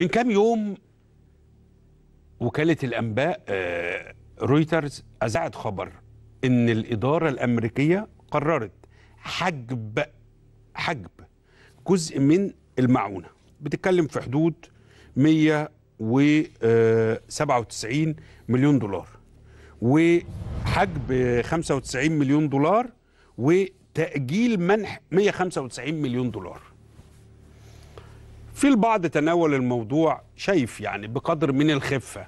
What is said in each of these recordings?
من كام يوم وكالة الأنباء آه، رويترز أذاعت خبر إن الإدارة الأمريكية قررت حجب حجب جزء من المعونة بتتكلم في حدود 197 آه، مليون دولار وحجب 95 مليون دولار وتأجيل منح 195 مليون دولار في البعض تناول الموضوع شايف يعني بقدر من الخفه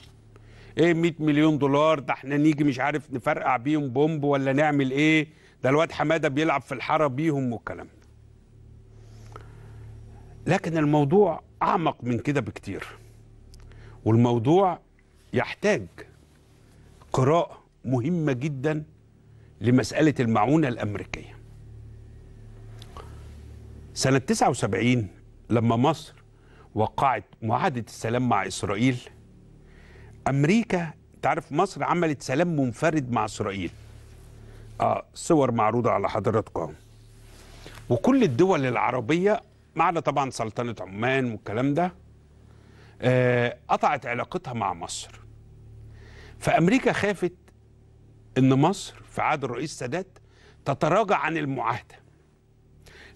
ايه 100 مليون دولار ده احنا نيجي مش عارف نفرقع بيهم بومب ولا نعمل ايه ده الواد حماده بيلعب في الحاره بيهم والكلام ده لكن الموضوع اعمق من كده بكتير والموضوع يحتاج قراءه مهمه جدا لمساله المعونه الامريكيه سنه 79 لما مصر وقعت معاهدة السلام مع إسرائيل أمريكا تعرف مصر عملت سلام منفرد مع إسرائيل آه صور معروضة على حضراتكم وكل الدول العربية معنا طبعا سلطنة عمان والكلام ده آه قطعت علاقتها مع مصر فأمريكا خافت إن مصر في عهد الرئيس سادات تتراجع عن المعاهدة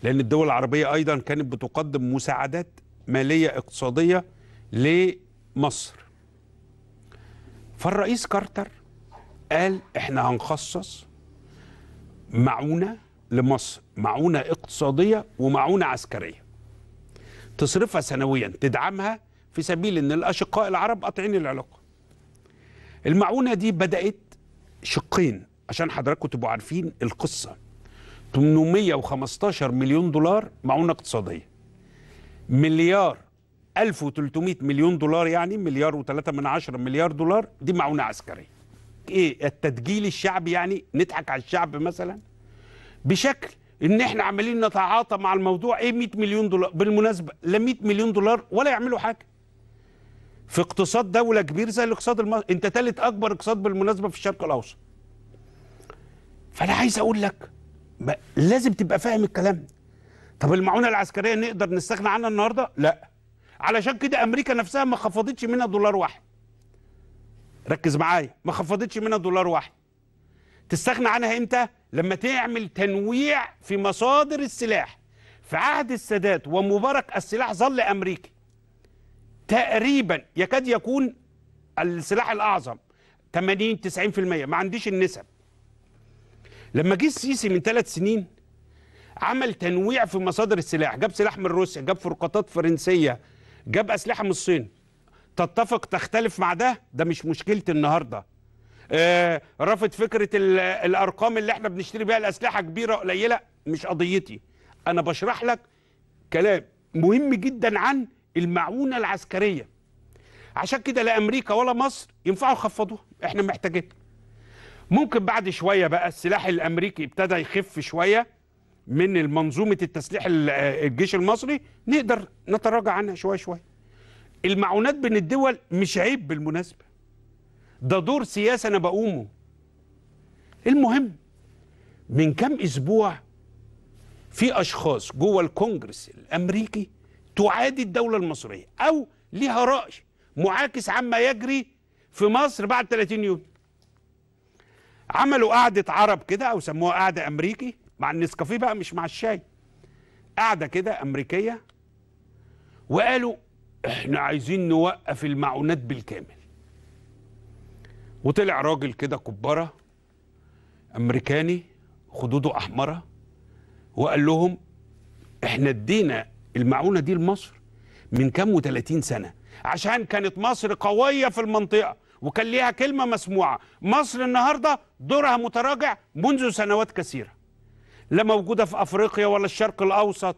لأن الدول العربية أيضا كانت بتقدم مساعدات مالية اقتصادية لمصر فالرئيس كارتر قال احنا هنخصص معونة لمصر معونة اقتصادية ومعونة عسكرية تصرفها سنويا تدعمها في سبيل ان الاشقاء العرب قاطعين العلاقه المعونه دي بدات شقين عشان حضراتكم تبقوا عارفين القصه 815 مليون دولار معونه اقتصاديه مليار 1300 مليون دولار يعني مليار و3 من عشرة مليار دولار دي معونه عسكريه ايه التدجيل الشعبي يعني نضحك على الشعب مثلا بشكل ان احنا عمالين نتعاطى مع الموضوع ايه 100 مليون دولار بالمناسبه لا 100 مليون دولار ولا يعملوا حاجه في اقتصاد دوله كبير زي الاقتصاد المصري انت ثالث اكبر اقتصاد بالمناسبه في الشرق الاوسط فانا عايز اقول لك لازم تبقى فاهم الكلام ده طب المعونه العسكريه نقدر نستغنى عنها النهارده لا علشان كده امريكا نفسها ما خفضتش منها دولار واحد ركز معايا ما خفضتش منها دولار واحد تستغنى عنها امتى لما تعمل تنويع في مصادر السلاح في عهد السادات ومبارك السلاح ظل امريكي تقريبا يكاد يكون السلاح الاعظم 80 90% ما عنديش النسب لما جه السيسي من ثلاث سنين عمل تنويع في مصادر السلاح جاب سلاح من روسيا جاب فرقاطات فرنسيه جاب اسلحه من الصين تتفق تختلف مع ده ده مش مشكله النهارده آه رافض فكره الارقام اللي احنا بنشتري بيها الاسلحه كبيره قليله مش قضيتي انا بشرح لك كلام مهم جدا عن المعونه العسكريه عشان كده لا امريكا ولا مصر ينفعوا يخفضوها احنا محتاجينها ممكن بعد شويه بقى السلاح الامريكي ابتدى يخف شويه من منظومه التسليح آه، الجيش المصري نقدر نتراجع عنها شويه شويه المعونات بين الدول مش عيب بالمناسبه ده دور سياسي انا بقومه المهم من كام اسبوع في اشخاص جوه الكونجرس الامريكي تعادي الدوله المصريه او ليها راي معاكس عما يجري في مصر بعد 30 يوم عملوا قعده عرب كده او سموها قعده امريكي مع النسكافيه بقى مش مع الشاي قعده كده امريكيه وقالوا احنا عايزين نوقف المعونات بالكامل وطلع راجل كده كباره امريكاني خدوده احمره وقال لهم احنا ادينا المعونه دي لمصر من كام و30 سنه عشان كانت مصر قويه في المنطقه وكان ليها كلمة مسموعة مصر النهاردة دورها متراجع منذ سنوات كثيرة لا موجودة في أفريقيا ولا الشرق الأوسط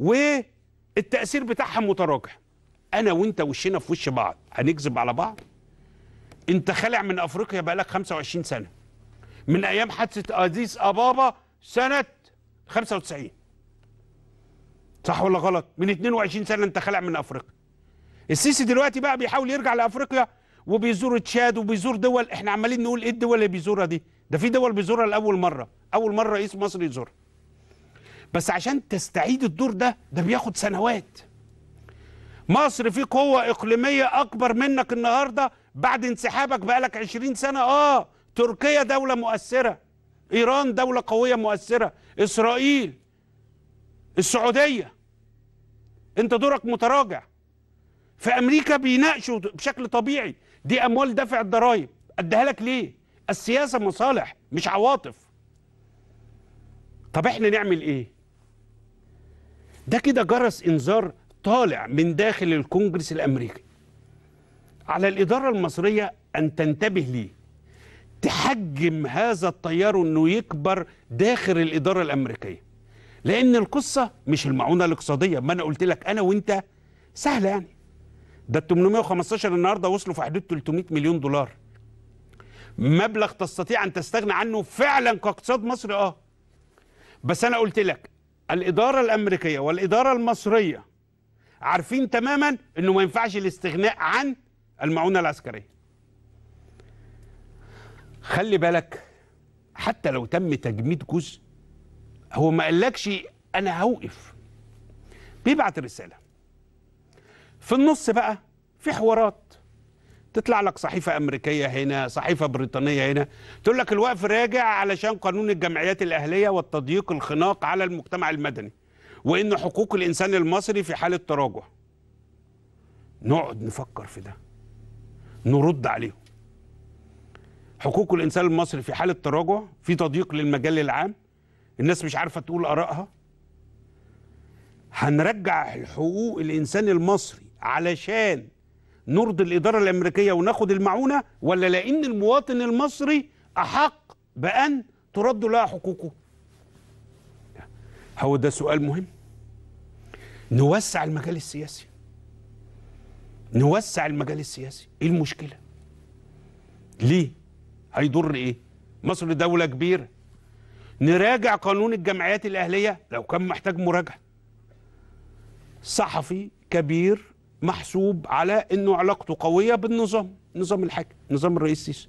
والتأثير بتاعها متراجع أنا وأنت وشنا في وش بعض هنكذب على بعض أنت خالع من أفريقيا بقالك 25 سنة من أيام حادثة أديس أبابا سنة 95 صح ولا غلط من 22 سنة أنت خالع من أفريقيا السيسي دلوقتي بقى بيحاول يرجع لأفريقيا وبيزور تشاد وبيزور دول احنا عمالين نقول ايه الدول اللي بيزورها دي ده في دول بيزورها لاول مره اول مره رئيس مصر يزورها بس عشان تستعيد الدور ده ده بياخد سنوات مصر في قوة إقليمية أكبر منك النهاردة بعد انسحابك بقالك 20 سنة آه تركيا دولة مؤثرة إيران دولة قوية مؤثرة إسرائيل السعودية أنت دورك متراجع في امريكا بيناقشوا بشكل طبيعي دي اموال دفع الضرايب اديها لك ليه السياسه مصالح مش عواطف طب احنا نعمل ايه ده كده جرس انذار طالع من داخل الكونجرس الامريكي على الاداره المصريه ان تنتبه ليه تحجم هذا التيار انه يكبر داخل الاداره الامريكيه لان القصه مش المعونه الاقتصاديه ما انا قلت لك انا وانت سهله يعني ده ال 815 النهارده وصلوا في حدود 300 مليون دولار مبلغ تستطيع ان تستغنى عنه فعلا كاقتصاد مصر اه بس انا قلت لك الاداره الامريكيه والاداره المصريه عارفين تماما انه ما ينفعش الاستغناء عن المعونه العسكريه خلي بالك حتى لو تم تجميد جزء هو ما قالكش انا هوقف بيبعت رساله في النص بقى في حوارات تطلع لك صحيفة أمريكية هنا صحيفة بريطانية هنا تقول لك الوقف راجع علشان قانون الجمعيات الأهلية والتضييق الخناق على المجتمع المدني وإن حقوق الإنسان المصري في حالة تراجع نقعد نفكر في ده نرد عليهم حقوق الإنسان المصري في حالة تراجع في تضييق للمجال العام الناس مش عارفة تقول آرائها هنرجع حقوق الإنسان المصري علشان نرضي الإدارة الأمريكية وناخد المعونة ولا لأن المواطن المصري أحق بأن ترد لها حقوقه هو ده سؤال مهم نوسع المجال السياسي نوسع المجال السياسي ايه المشكله ليه هيضر ايه مصر دوله كبيره نراجع قانون الجمعيات الاهليه لو كان محتاج مراجعه صحفي كبير محسوب على انه علاقته قويه بالنظام نظام الحاكم نظام الرئيس السيسي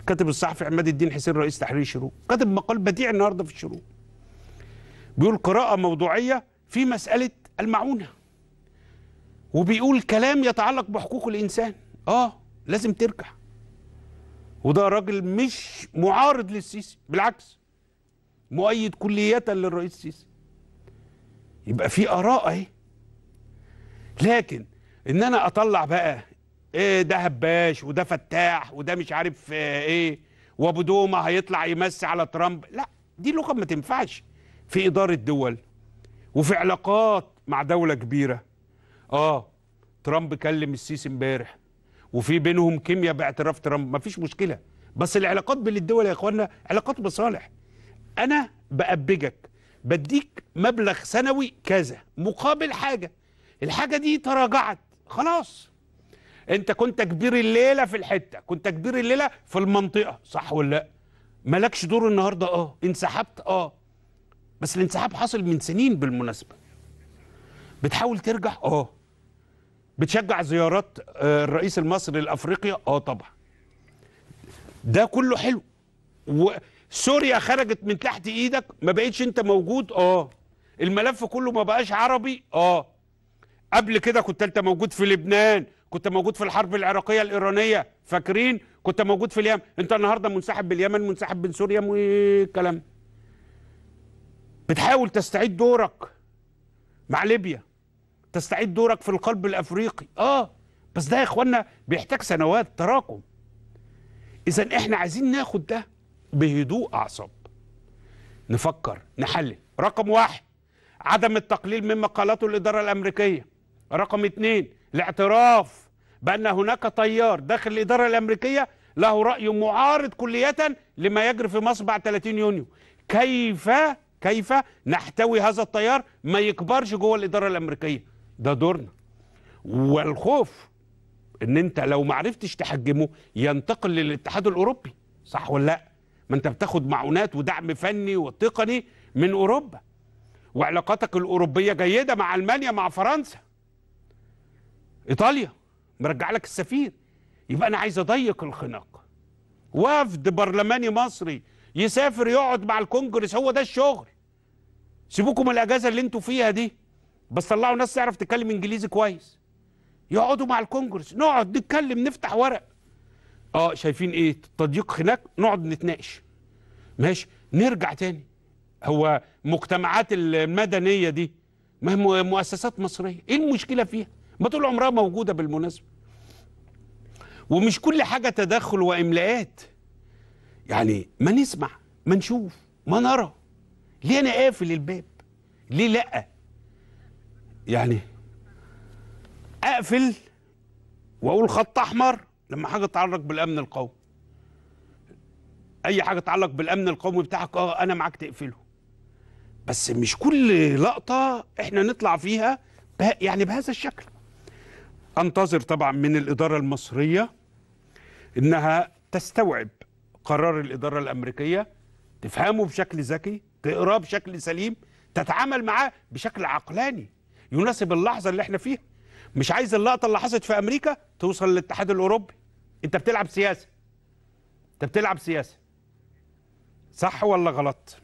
الكاتب الصحفي عماد الدين حسين رئيس تحرير شروق كاتب مقال بديع النهارده في الشروق بيقول قراءه موضوعيه في مساله المعونه وبيقول كلام يتعلق بحقوق الانسان اه لازم ترجع وده راجل مش معارض للسيسي بالعكس مؤيد كلية للرئيس السيسي يبقى في آراء اهي لكن ان انا اطلع بقى ايه ده هباش وده فتاح وده مش عارف آه، ايه وابو دوما هيطلع يمسي على ترامب لا دي لغه ما تنفعش في اداره دول وفي علاقات مع دوله كبيره اه ترامب كلم السيسي امبارح وفي بينهم كيمياء باعتراف ترامب ما فيش مشكله بس العلاقات بين الدول يا اخوانا علاقات مصالح انا بأبجك بديك مبلغ سنوي كذا مقابل حاجه الحاجه دي تراجعت خلاص انت كنت كبير الليله في الحته كنت كبير الليله في المنطقه صح ولا لا مالكش دور النهارده اه انسحبت اه بس الانسحاب حاصل من سنين بالمناسبه بتحاول ترجع اه بتشجع زيارات آه، الرئيس المصري لافريقيا اه طبعا ده كله حلو وسوريا خرجت من تحت ايدك ما بقتش انت موجود اه الملف كله ما بقاش عربي اه قبل كده كنت انت موجود في لبنان كنت موجود في الحرب العراقيه الايرانيه فاكرين كنت موجود في اليمن انت النهارده منسحب باليمن منسحب من سوريا والكلام بتحاول تستعيد دورك مع ليبيا تستعيد دورك في القلب الافريقي اه بس ده يا اخوانا بيحتاج سنوات تراكم اذا احنا عايزين ناخد ده بهدوء اعصاب نفكر نحلل رقم واحد عدم التقليل مما قالته الاداره الامريكيه رقم اثنين الاعتراف بأن هناك طيار داخل الإدارة الأمريكية له رأي معارض كلية لما يجري في مصر بعد 30 يونيو كيف كيف نحتوي هذا الطيار ما يكبرش جوه الإدارة الأمريكية ده دورنا والخوف ان انت لو ما عرفتش تحجمه ينتقل للاتحاد الاوروبي صح ولا لا ما انت بتاخد معونات ودعم فني وتقني من اوروبا وعلاقاتك الاوروبيه جيده مع المانيا مع فرنسا ايطاليا مرجع لك السفير يبقى انا عايز اضيق الخناق وفد برلماني مصري يسافر يقعد مع الكونجرس هو ده الشغل سيبوكم الاجازه اللي انتوا فيها دي بس طلعوا ناس تعرف تتكلم انجليزي كويس يقعدوا مع الكونجرس نقعد نتكلم نفتح ورق اه شايفين ايه تضييق خناق نقعد نتناقش ماشي نرجع تاني هو مجتمعات المدنيه دي ما هي مؤسسات مصريه ايه المشكله فيها ما طول عمرها موجودة بالمناسبة ومش كل حاجة تدخل وإملاءات يعني ما نسمع ما نشوف ما نرى ليه أنا قافل الباب ليه لأ يعني أقفل وأقول خط أحمر لما حاجة تتعلق بالأمن القومي أي حاجة تتعلق بالأمن القومي بتاعك أه أنا معاك تقفله بس مش كل لقطة إحنا نطلع فيها يعني بهذا الشكل انتظر طبعا من الاداره المصريه انها تستوعب قرار الاداره الامريكيه تفهمه بشكل ذكي تقراه بشكل سليم تتعامل معاه بشكل عقلاني يناسب اللحظه اللي احنا فيها مش عايز اللقطه اللي حصلت في امريكا توصل للاتحاد الاوروبي انت بتلعب سياسه انت بتلعب سياسه صح ولا غلط